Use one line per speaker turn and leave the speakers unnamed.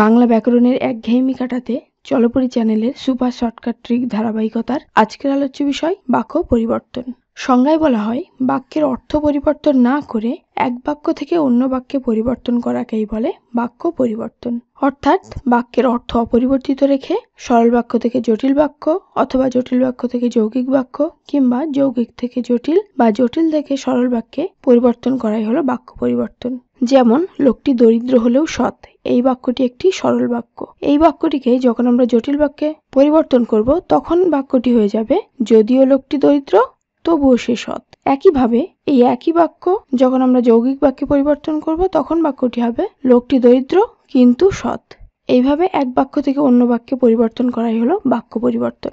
বাংলা ব্যাকরণের একঘেয়েমি কাটাতে চলপরি চ্যানেলের সুপার শর্টকাট ট্রিক ধারাবাহিকতার আজকের আলোচ্য বিষয় বাক্য পরিবর্তন সংজ্ঞায় বলা হয় বাক্যের অর্থ পরিবর্তন না করে এক বাক্য থেকে অন্য বাক্যে পরিবর্তন করাকেই বলে বাক্য পরিবর্তন অর্থাৎ বাক্যের অর্থ অপরিবর্তিত রেখে সরল বাক্য থেকে জটিল বাক্য অথবা জটিল বাক্য থেকে যৌগিক বাক্য কিংবা যৌগিক থেকে জটিল বা জটিল থেকে সরল বাক্যে পরিবর্তন করাই হলো বাক্য পরিবর্তন যেমন লোকটি দরিদ্র হলেও সৎ এই বাক্যটি একটি সরল বাক্য এই বাক্যটিকে যখন আমরা জটিল বাক্যে পরিবর্তন করব তখন বাক্যটি হয়ে যাবে যদিও লোকটি দরিদ্র তবুও সে সৎ একইভাবে এই একই বাক্য যখন আমরা যৌগিক বাক্যে পরিবর্তন করব তখন বাক্যটি হবে লোকটি দরিদ্র কিন্তু সৎ এইভাবে এক বাক্য থেকে অন্য বাক্যে পরিবর্তন করাই হলো বাক্য পরিবর্তন